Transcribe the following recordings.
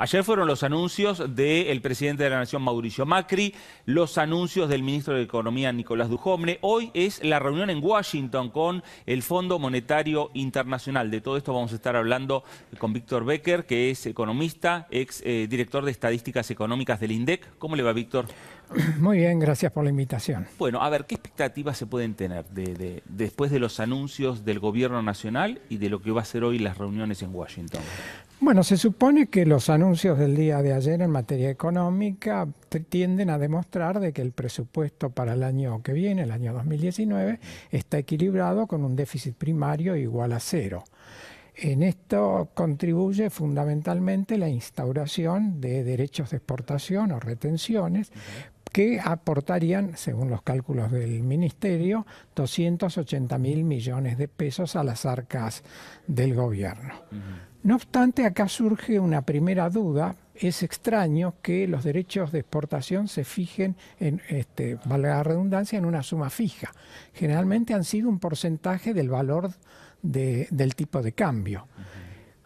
Ayer fueron los anuncios del presidente de la Nación, Mauricio Macri, los anuncios del ministro de Economía, Nicolás Dujomne. Hoy es la reunión en Washington con el Fondo Monetario Internacional. De todo esto vamos a estar hablando con Víctor Becker, que es economista, ex eh, director de Estadísticas Económicas del INDEC. ¿Cómo le va, Víctor? Muy bien, gracias por la invitación. Bueno, a ver, ¿qué expectativas se pueden tener de, después de los anuncios del gobierno nacional y de lo que va a ser hoy las reuniones en Washington? Bueno, se supone que los anuncios del día de ayer en materia económica tienden a demostrar de que el presupuesto para el año que viene, el año 2019, está equilibrado con un déficit primario igual a cero. En esto contribuye fundamentalmente la instauración de derechos de exportación o retenciones, que aportarían, según los cálculos del Ministerio, 280 mil millones de pesos a las arcas del gobierno. No obstante, acá surge una primera duda. Es extraño que los derechos de exportación se fijen, en, este, valga la redundancia, en una suma fija. Generalmente han sido un porcentaje del valor del tipo de cambio.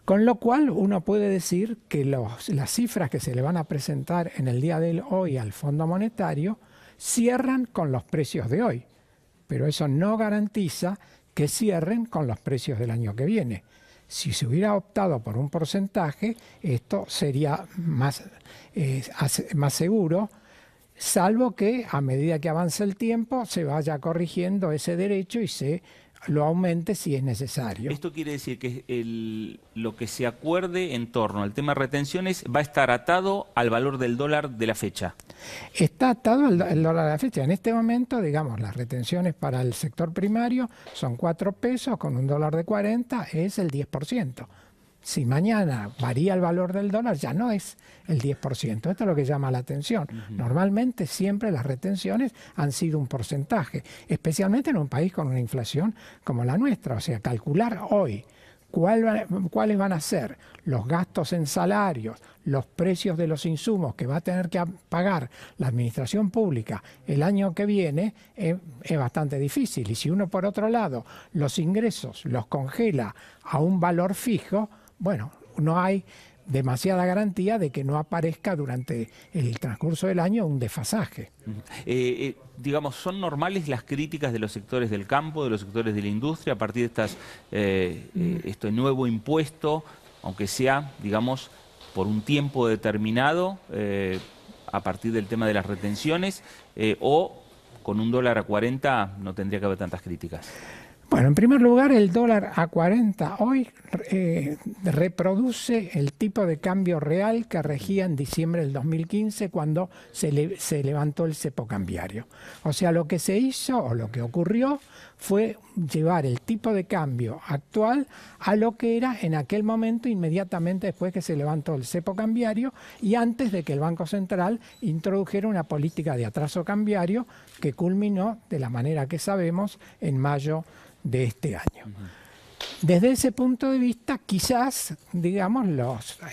Con lo cual uno puede decir que las cifras que se le van a presentar en el día de hoy al Fondo Monetario cierran con los precios de hoy, pero eso no garantiza que cierren con los precios del año que viene. Si se hubiera optado por un porcentaje, esto sería más, eh, más seguro, salvo que a medida que avance el tiempo se vaya corrigiendo ese derecho y se lo aumente si es necesario. Esto quiere decir que lo que se acuerde en torno al tema de retenciones va a estar atado al valor del dólar de la fecha. Está atado al, al dólar de la fecha. En este momento, digamos, las retenciones para el sector primario son 4 pesos, con un dólar de 40 es el 10%. Si mañana varía el valor del dólar, ya no es el 10%. Esto es lo que llama la atención. Normalmente siempre las retenciones han sido un porcentaje, especialmente en un país con una inflación como la nuestra. O sea, calcular hoy cuáles van a ser los gastos en salarios, los precios de los insumos que va a tener que pagar la administración pública el año que viene eh, es, bastante difícil. Y si uno por otro lado los ingresos los congela a un valor fijo, bueno, no hay demasiada garantía de que no aparezca durante el transcurso del año un desfasaje. Eh, eh, digamos, ¿son normales las críticas de los sectores del campo, de los sectores de la industria, a partir de estas, eh, este nuevo impuesto, aunque sea, digamos, por un tiempo determinado, a partir del tema de las retenciones, o con un dólar a 40 no tendría que haber tantas críticas? Bueno, en primer lugar, el dólar a 40 hoy eh, reproduce el tipo de cambio real que regía en diciembre del 2015 cuando se, se levantó el cepo cambiario. O sea, lo que se hizo o lo que ocurrió fue llevar el tipo de cambio actual a lo que era en aquel momento inmediatamente después que se levantó el cepo cambiario y antes de que el Banco Central introdujera una política de atraso cambiario que culminó de la manera que sabemos en mayo de este año. Desde ese punto de vista, quizás, digamos,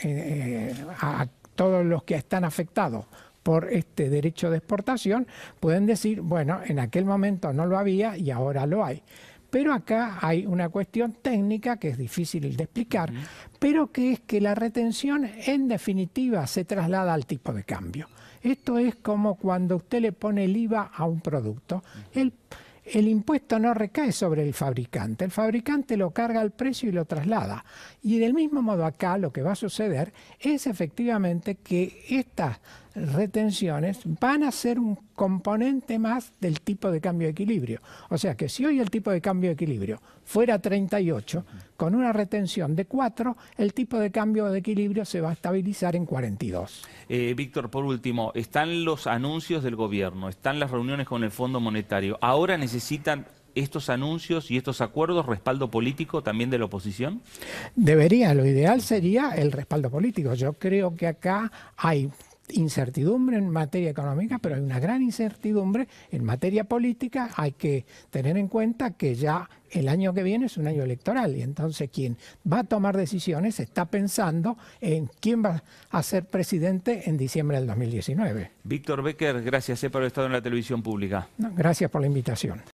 eh, eh, a todos los que están afectados por este derecho de exportación pueden decir, bueno, en aquel momento no lo había y ahora lo hay. Pero acá hay una cuestión técnica que es difícil de explicar, pero que es que la retención en definitiva se traslada al tipo de cambio. Esto es como cuando usted le pone el IVA a un producto el impuesto no recae sobre el fabricante, el fabricante lo carga al precio y lo traslada. Y del mismo modo acá lo que va a suceder es efectivamente que estas retenciones van a ser un componente más del tipo de cambio de equilibrio. O sea que si hoy el tipo de cambio de equilibrio fuera 38, con una retención de 4, el tipo de cambio de equilibrio se va a estabilizar en 42. Eh, Víctor, por último, están los anuncios del gobierno, están las reuniones con el Fondo Monetario. ¿Ahora necesitan estos anuncios y estos acuerdos respaldo político también de la oposición? Debería, lo ideal sería el respaldo político. Yo creo que acá hay incertidumbre en materia económica, pero hay una gran incertidumbre en materia política. Hay que tener en cuenta que ya el año que viene es un año electoral y entonces quien va a tomar decisiones está pensando en quién va a ser presidente en diciembre del 2019. Víctor Becker, gracias eh, por haber estado en la televisión pública. gracias por la invitación.